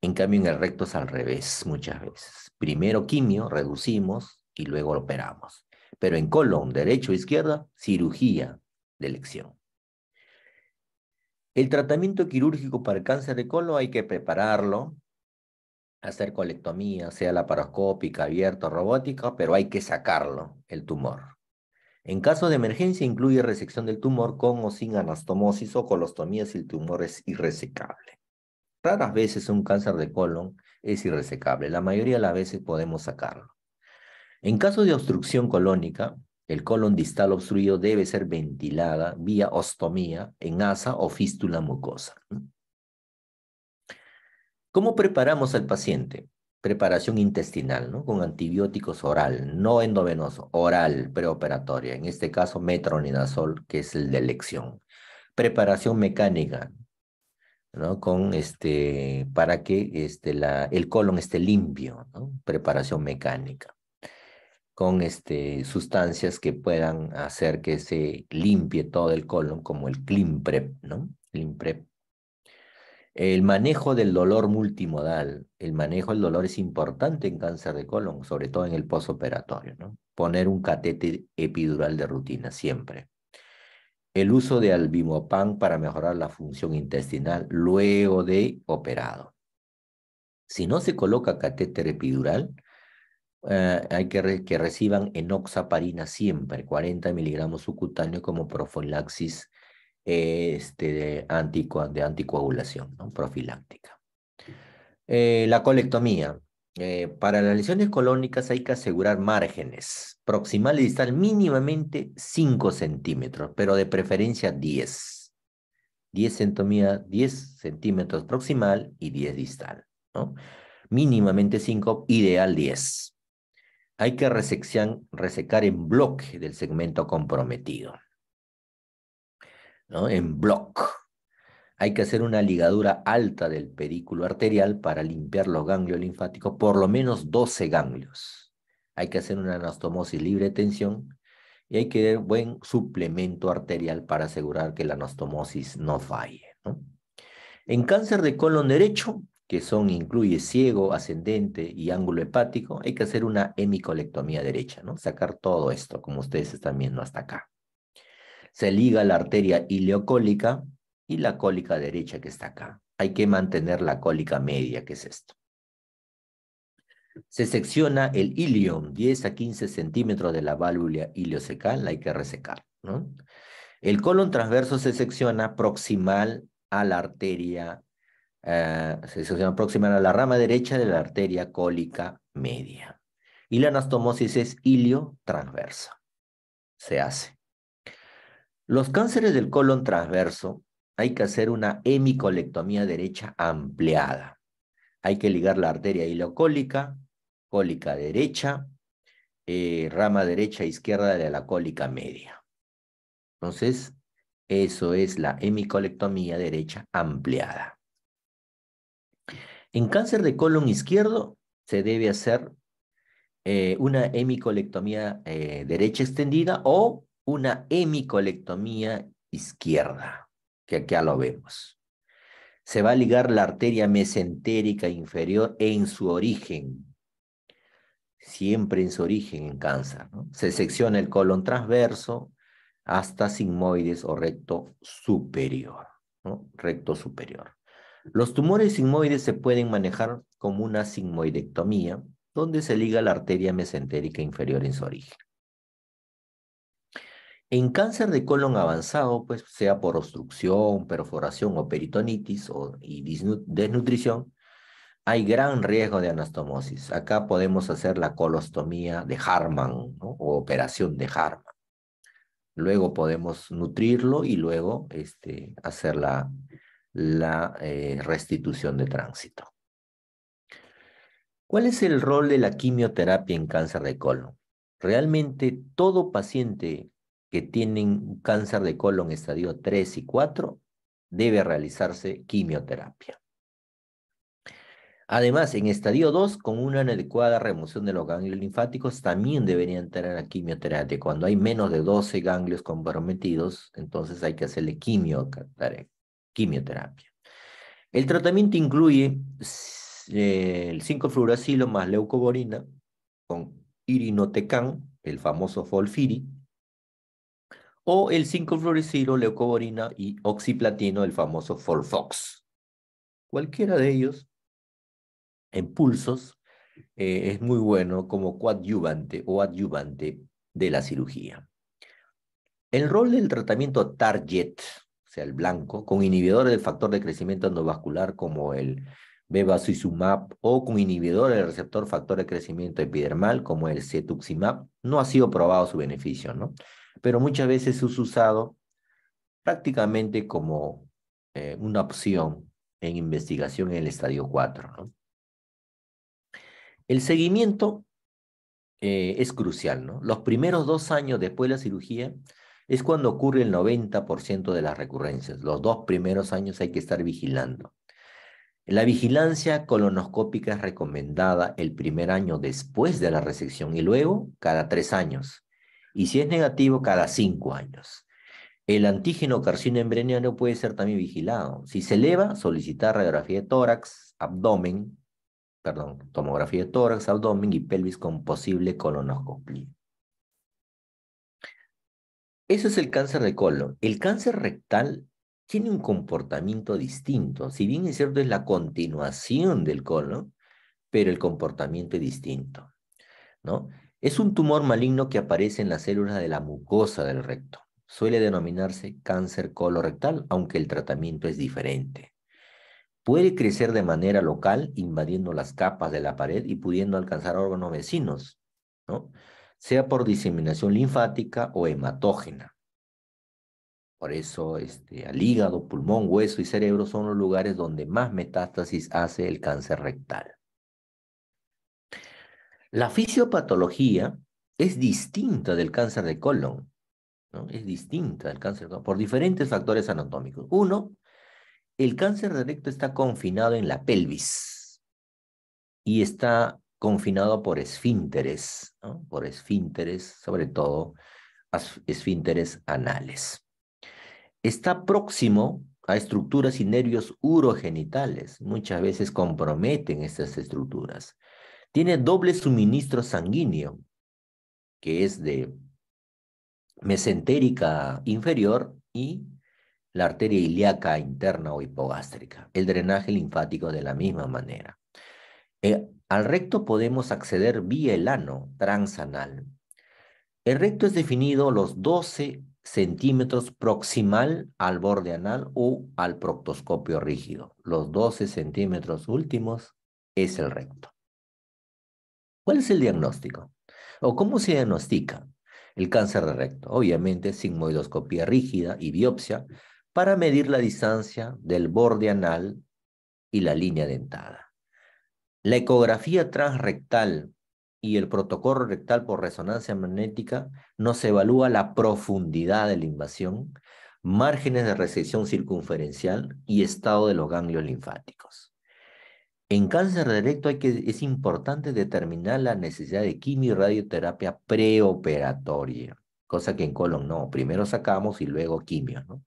En cambio, en el recto es al revés muchas veces. Primero quimio, reducimos y luego operamos. Pero en colon, derecho o izquierda, cirugía de elección. El tratamiento quirúrgico para el cáncer de colon hay que prepararlo, hacer colectomía, sea laparoscópica, abierta, robótica, pero hay que sacarlo, el tumor. En caso de emergencia incluye resección del tumor con o sin anastomosis o colostomía si el tumor es irresecable. Raras veces un cáncer de colon es irresecable, la mayoría de las veces podemos sacarlo. En caso de obstrucción colónica, el colon distal obstruido debe ser ventilada vía ostomía en asa o fístula mucosa. ¿Cómo preparamos al paciente? Preparación intestinal, ¿no? Con antibióticos oral, no endovenoso, oral preoperatoria, en este caso metronidazol, que es el de elección. Preparación mecánica, ¿no? Con este, para que este, la, el colon esté limpio, ¿no? Preparación mecánica con este, sustancias que puedan hacer que se limpie todo el colon, como el Climprep. ¿no? El manejo del dolor multimodal, el manejo del dolor es importante en cáncer de colon, sobre todo en el postoperatorio, ¿no? Poner un catéter epidural de rutina siempre. El uso de albimopan para mejorar la función intestinal luego de operado. Si no se coloca catéter epidural, eh, hay que, reciban enoxaparina siempre, 40 miligramos subcutáneo como profilaxis eh, este, de, anticoagulación, profiláctica. Eh, la colectomía. para las lesiones colónicas hay que asegurar márgenes proximal y distal mínimamente 5 centímetros, pero de preferencia 10. 10, 10 centímetros proximal y 10 distal. ¿no? Mínimamente 5, ideal 10 hay que resecar en bloque del segmento comprometido. ¿no? En bloque. Hay que hacer una ligadura alta del pedículo arterial para limpiar los ganglios linfáticos, por lo menos 12 ganglios. Hay que hacer una anastomosis libre de tensión y hay que dar buen suplemento arterial para asegurar que la anastomosis no falle. En cáncer de colon derecho, que son, incluye ciego, ascendente y ángulo hepático, hay que hacer una hemicolectomía derecha, ¿no? Sacar todo esto, como ustedes están viendo hasta acá. Se liga la arteria ileocólica y la cólica derecha que está acá. Hay que mantener la cólica media, que es esto. Se secciona el ilion, 10 a 15 centímetros de la válvula la hay que resecar. ¿no? El colon transverso se secciona proximal a la arteria eh, se aproximan a la rama derecha de la arteria cólica media. Y la anastomosis es ilio transversa. Se hace. Los cánceres del colon transverso hay que hacer una hemicolectomía derecha ampliada. Hay que ligar la arteria ilocólica, cólica derecha, eh, rama derecha izquierda de la cólica media. Entonces, eso es la hemicolectomía derecha ampliada. En cáncer de colon izquierdo se debe hacer eh, una hemicolectomía eh, derecha extendida o una hemicolectomía izquierda, que ya lo vemos. Se va a ligar la arteria mesentérica inferior en su origen, siempre en su origen en cáncer. Se secciona el colon transverso hasta sigmoides o recto superior, recto superior. Los tumores sigmoides se pueden manejar como una sigmoidectomía, donde se liga la arteria mesentérica inferior en su origen. En cáncer de colon avanzado, pues sea por obstrucción, perforación o peritonitis o, y desnutrición, hay gran riesgo de anastomosis. Acá podemos hacer la colostomía de Harman o operación de Harman. Luego podemos nutrirlo y luego este, hacer la la eh, restitución de tránsito. ¿Cuál es el rol de la quimioterapia en cáncer de colon? Realmente todo paciente que tiene cáncer de colon estadio 3 y 4 debe realizarse quimioterapia. Además, en estadio 2, con una adecuada remoción de los ganglios linfáticos, también deberían tener la quimioterapia. Cuando hay menos de 12 ganglios comprometidos, entonces hay que hacerle quimioterapia quimioterapia. El tratamiento incluye eh, el 5-fluoracilo más leucoborina con irinotecan, el famoso folfiri, o el 5-fluoracilo, leucoborina y oxiplatino, el famoso folfox. Cualquiera de ellos en pulsos eh, es muy bueno como coadyuvante o adyuvante de la cirugía. El rol del tratamiento target o sea, el blanco, con inhibidores del factor de crecimiento endovascular como el bevacizumab o con inhibidores del receptor factor de crecimiento epidermal como el cetuximab, no ha sido probado su beneficio, ¿no? Pero muchas veces es usado prácticamente como eh, una opción en investigación en el estadio 4, ¿no? El seguimiento eh, es crucial, ¿no? Los primeros dos años después de la cirugía, es cuando ocurre el 90% de las recurrencias. Los dos primeros años hay que estar vigilando. La vigilancia colonoscópica es recomendada el primer año después de la resección y luego cada tres años. Y si es negativo, cada cinco años. El antígeno carcinoembreniano puede ser también vigilado. Si se eleva, solicitar radiografía de tórax, abdomen, perdón, tomografía de tórax, abdomen y pelvis con posible colonoscopia. Eso es el cáncer de colon. El cáncer rectal tiene un comportamiento distinto. Si bien es cierto, es la continuación del colon, pero el comportamiento es distinto. ¿no? Es un tumor maligno que aparece en las células de la mucosa del recto. Suele denominarse cáncer colorectal, aunque el tratamiento es diferente. Puede crecer de manera local, invadiendo las capas de la pared y pudiendo alcanzar órganos vecinos. ¿no? sea por diseminación linfática o hematógena. Por eso este, al hígado, pulmón, hueso y cerebro son los lugares donde más metástasis hace el cáncer rectal. La fisiopatología es distinta del cáncer de colon, ¿no? es distinta del cáncer de colon por diferentes factores anatómicos. Uno, el cáncer de recto está confinado en la pelvis y está confinado por esfínteres, ¿no? por esfínteres, sobre todo esfínteres anales. Está próximo a estructuras y nervios urogenitales, muchas veces comprometen estas estructuras. Tiene doble suministro sanguíneo, que es de mesentérica inferior y la arteria ilíaca interna o hipogástrica, el drenaje linfático de la misma manera. Eh, al recto podemos acceder vía el ano transanal. El recto es definido los 12 centímetros proximal al borde anal o al proctoscopio rígido. Los 12 centímetros últimos es el recto. ¿Cuál es el diagnóstico? ¿O cómo se diagnostica el cáncer de recto? Obviamente, sigmoidoscopía rígida y biopsia para medir la distancia del borde anal y la línea dentada. La ecografía transrectal y el protocolo rectal por resonancia magnética nos evalúa la profundidad de la invasión, márgenes de recesión circunferencial y estado de los ganglios linfáticos. En cáncer de recto hay que, es importante determinar la necesidad de quimio y radioterapia preoperatoria, cosa que en colon no, primero sacamos y luego quimio, ¿no?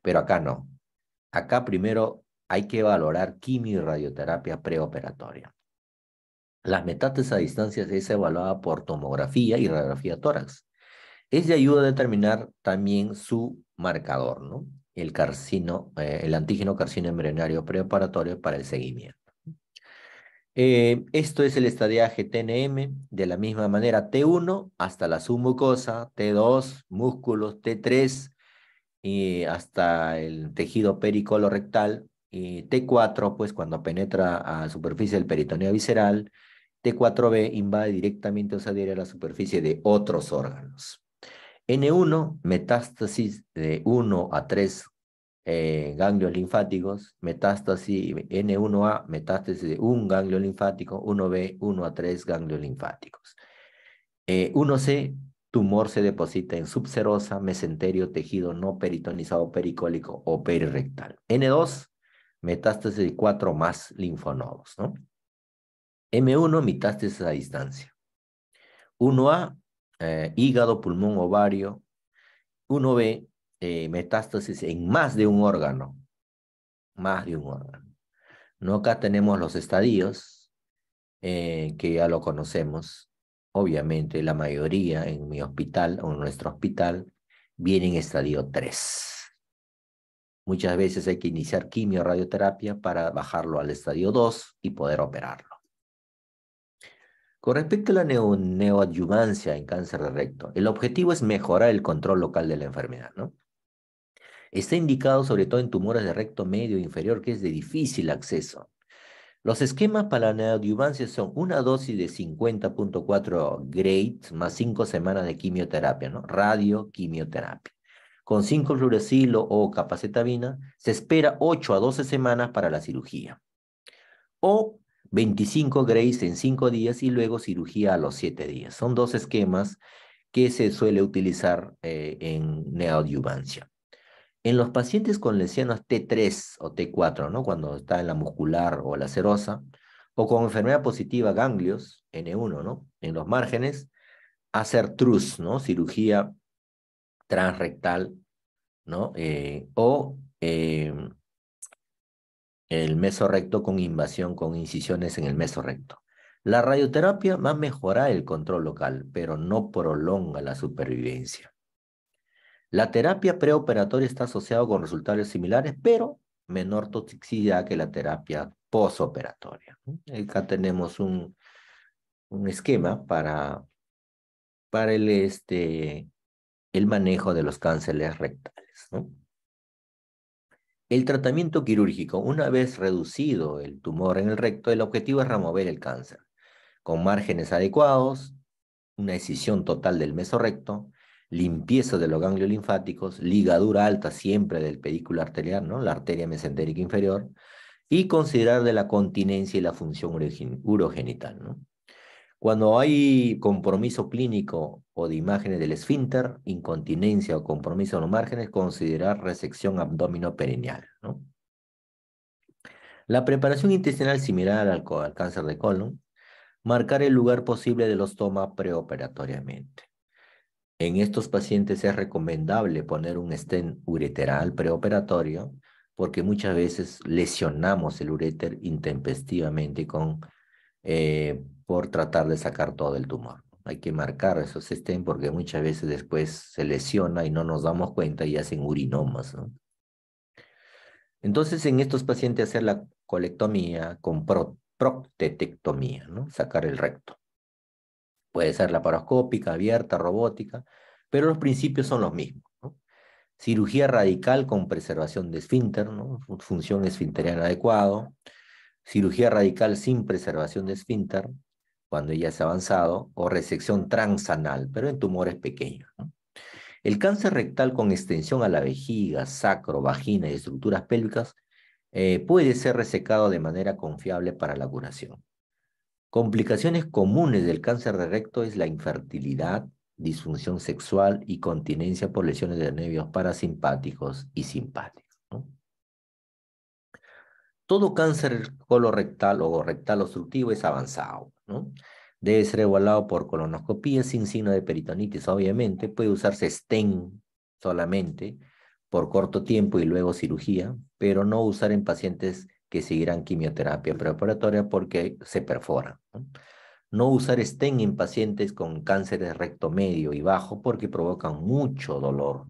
Pero acá no. Acá primero hay que valorar quimio y radioterapia preoperatoria. Las metástasis a distancia es evaluada por tomografía y radiografía tórax. Es de ayuda a determinar también su marcador, ¿no? El eh, el antígeno carcino embrionario preparatorio para el seguimiento. Eh, esto es el estadiaje TNM, de la misma manera T1 hasta la submucosa, T2, músculos, T3, hasta el tejido pericolorectal, y T4, pues cuando penetra a la superficie del peritoneo visceral, T4b invade directamente o se adhiere a la superficie de otros órganos. N1, metástasis de 1 a 3 eh, ganglios linfáticos, metástasis N1A, metástasis de un ganglio linfático, 1B, 1 a 3 ganglios linfáticos. 1C, eh, tumor se deposita en subserosa, mesenterio, tejido no peritonizado pericólico o perirectal. N2, metástasis de 4 más linfonodos, ¿no? M1, metástasis a distancia. Eh, 1A, hígado, pulmón, ovario. 1B, eh, metástasis en más de un órgano. Más de un órgano. No acá tenemos los estadios, eh, que ya lo conocemos. Obviamente, la mayoría en mi hospital o en nuestro hospital viene en estadio 3. Muchas veces hay que iniciar quimio radioterapia para bajarlo al estadio 2 y poder operarlo. Con respecto a la neoadjuvancia en cáncer de recto, el objetivo es mejorar el control local de la enfermedad, ¿no? Está indicado sobre todo en tumores de recto medio e inferior, que es de difícil acceso. Los esquemas para la neoadjuvancia son una dosis de 50.4 grades más 5 semanas de quimioterapia, ¿no? Radio Con 5 fluorecilo o capacetabina, se espera 8 a 12 semanas para la cirugía. O 25 grays en 5 días y luego cirugía a los 7 días. Son dos esquemas que se suele utilizar eh, en neoadyuvancia. En los pacientes con lesiones T3 o T4, ¿no? cuando está en la muscular o la serosa, o con enfermedad positiva ganglios, N1, ¿no? en los márgenes, hacer trus, ¿no? cirugía transrectal, ¿no? Eh, o em, el meso recto con invasión, con incisiones en el meso recto. La radioterapia va a mejorar el control local, pero no prolonga la supervivencia. La terapia preoperatoria está asociada con resultados similares, pero menor toxicidad que la terapia posoperatoria. Acá tenemos un, esquema para, para el, este, el manejo de los cánceres rectales. El tratamiento quirúrgico, una vez reducido el tumor en el recto, el objetivo es remover el cáncer con márgenes adecuados, una escisión total del mesorrecto, limpieza de los ganglios linfáticos, ligadura alta siempre del pedículo arterial, ¿no? la arteria mesentérica inferior, y considerar de la continencia y la función urogenital. ¿no? Cuando hay compromiso clínico o de imágenes del esfínter, incontinencia o compromiso en los márgenes, considerar resección perineal, ¿no? La preparación intestinal similar al, cáncer de colon, marcar el lugar posible de los ostoma preoperatoriamente. En estos pacientes es recomendable poner un estén ureteral preoperatorio porque muchas veces lesionamos el ureter intempestivamente con eh, por tratar de sacar todo el tumor. Hay que marcar esos estén, porque muchas veces después se lesiona y no nos damos cuenta y hacen urinomas. Entonces, en estos pacientes hacer la colectomía con proctetectomía, ¿no? sacar el recto. Puede ser la paroscópica, abierta, robótica, pero los principios son los mismos. Cirugía radical con preservación de esfínter, ¿no? función esfinteriana adecuado. Cirugía radical sin preservación de esfínter, cuando ya es avanzado, o resección transanal, pero en tumores pequeños. El cáncer rectal con extensión a la vejiga, sacro, vagina y estructuras pélvicas eh, puede ser resecado de manera confiable para la curación. Complicaciones comunes del cáncer de recto es la infertilidad, disfunción sexual y continencia por lesiones de nervios parasimpáticos y simpáticos. Todo cáncer colorectal o rectal obstructivo es avanzado Debe ser evaluado por colonoscopía sin signo de peritonitis, obviamente. Puede usarse stent solamente por corto tiempo y luego cirugía, pero no usar en pacientes que seguirán quimioterapia preparatoria porque se perfora. ¿no? usar stent en pacientes con cánceres recto medio y bajo porque provocan mucho dolor.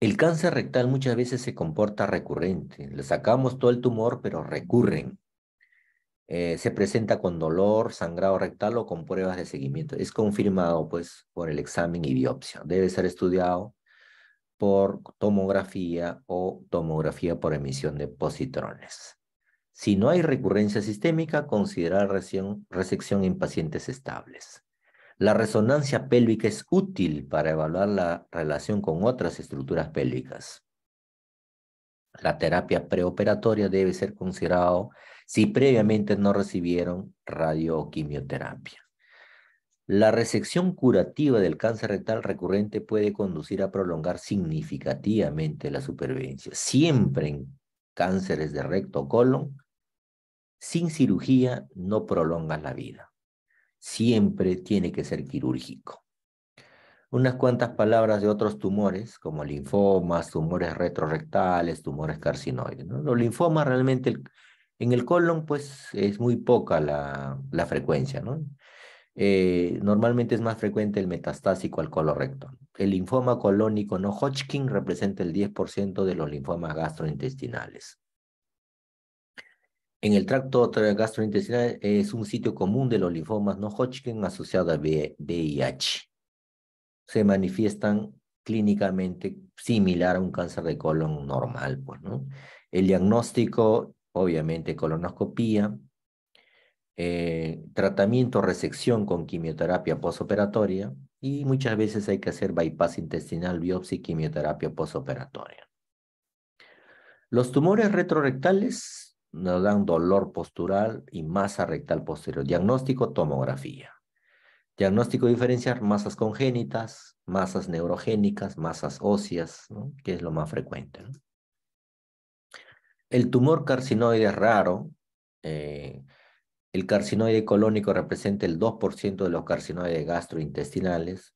El cáncer rectal muchas veces se comporta recurrente. Le sacamos todo el tumor, pero recurren. Eh, se presenta con dolor, sangrado rectal o con pruebas de seguimiento. Es confirmado pues por el examen y biopsia. Debe ser estudiado por tomografía o tomografía por emisión de positrones. Si no hay recurrencia sistémica, considerar resección, resección en pacientes estables. La resonancia pélvica es útil para evaluar la relación con otras estructuras pélvicas. La terapia preoperatoria debe ser considerado si previamente no recibieron radioquimioterapia, La resección curativa del cáncer rectal recurrente puede conducir a prolongar significativamente la supervivencia, siempre en cánceres de recto colon. Sin cirugía no prolongas la vida. Siempre tiene que ser quirúrgico. Unas cuantas palabras de otros tumores, como linfomas, tumores retrorectales, tumores carcinoides. Los linfomas realmente en el colon, pues, es muy poca la, frecuencia, ¿no? Eh, normalmente es más frecuente el metastásico al colon El linfoma colónico no Hodgkin representa el 10% de los linfomas gastrointestinales. En el tracto gastrointestinal es un sitio común de los linfomas no Hodgkin asociados a VIH. Se manifiestan clínicamente similar a un cáncer de colon normal, pues, ¿no? El diagnóstico obviamente colonoscopía, eh, tratamiento resección con quimioterapia posoperatoria y muchas veces hay que hacer bypass intestinal, biopsia y quimioterapia posoperatoria. Los tumores retrorectales nos dan dolor postural y masa rectal posterior. Diagnóstico, tomografía. Diagnóstico diferenciar masas congénitas, masas neurogénicas, masas óseas, que es lo más frecuente. ¿no? El tumor carcinoide es raro. Eh, el carcinoide colónico representa el 2% de los carcinoides gastrointestinales.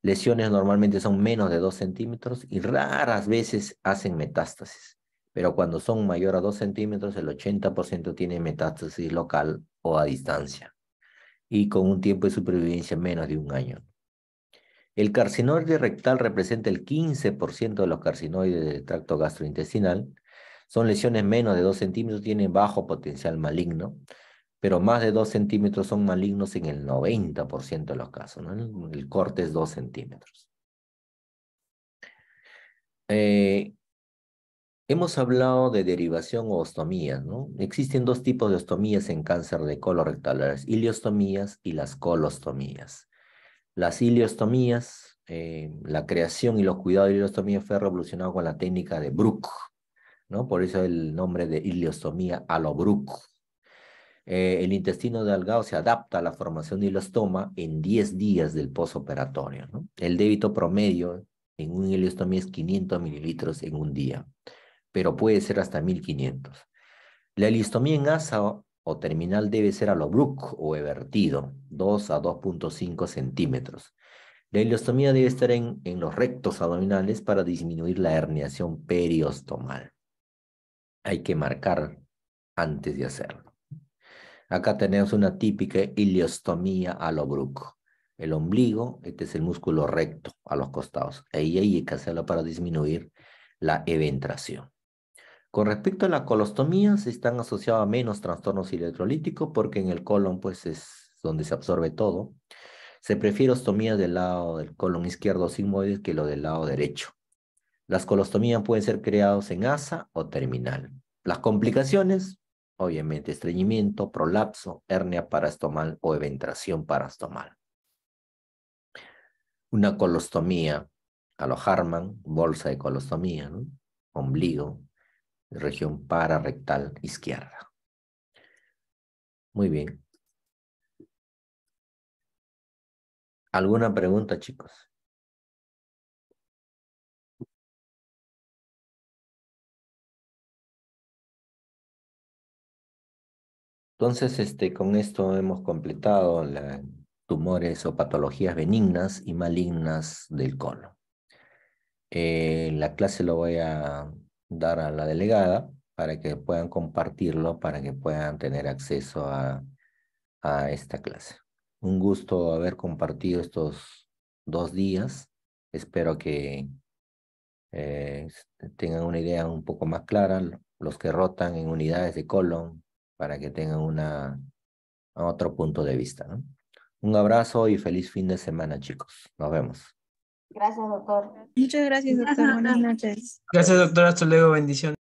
Lesiones normalmente son menos de 2 centímetros y raras veces hacen metástasis, pero cuando son mayor a 2 centímetros, el 80% tiene metástasis local o a distancia y con un tiempo de supervivencia menos de un año. El carcinoide rectal representa el 15% de los carcinoides del tracto gastrointestinal son lesiones menos de 2 centímetros, tienen bajo potencial maligno, pero más de 2 centímetros son malignos en el 90% de los casos. El corte es 2 centímetros. Eh, hemos hablado de derivación o ostomías. ¿no? Existen dos tipos de ostomías en cáncer de colorectal, las iliostomías y las colostomías. Las iliostomías, eh, la creación y los cuidados de iliostomía fue revolucionado con la técnica de Brooke. Por eso el nombre de ileostomía a eh, el intestino delgado se adapta a la formación de ileostoma en 10 días del posoperatorio. ¿no? El débito promedio en un ileostomía es 500 mililitros en un día, pero puede ser hasta 1500. La ileostomía en asa o, terminal debe ser a o evertido, 2 a 2.5 centímetros. La ileostomía debe estar en, en los rectos abdominales para disminuir la herniación periostomal hay que marcar antes de hacerlo. Acá tenemos una típica iliostomía a lo bruco. El ombligo, este es el músculo recto a los costados. Ahí hay que hacerlo para disminuir la eventración. Con respecto a la colostomía, se están asociados a menos trastornos electrolíticos porque en el colon pues es donde se absorbe todo. Se prefiere ostomía del lado del colon izquierdo sigmoides que lo del lado derecho. Las colostomías pueden ser creados en asa o terminal. Las complicaciones, obviamente, estreñimiento, prolapso, hernia parastomal o eventración parastomal. Una colostomía a bolsa de colostomía, ombligo, región pararectal izquierda. Muy bien. ¿Alguna pregunta, chicos? Entonces, este, con esto hemos completado tumores o patologías benignas y malignas del colon. Eh, la clase lo voy a dar a la delegada para que puedan compartirlo, para que puedan tener acceso a, esta clase. Un gusto haber compartido estos dos días. Espero que eh, tengan una idea un poco más clara los que rotan en unidades de colon para que tengan una, otro punto de vista. ¿no? Un abrazo y feliz fin de semana, chicos. Nos vemos. Gracias, doctor. Muchas gracias, doctor. Buenas noches. Gracias, doctor. Hasta luego. Bendiciones.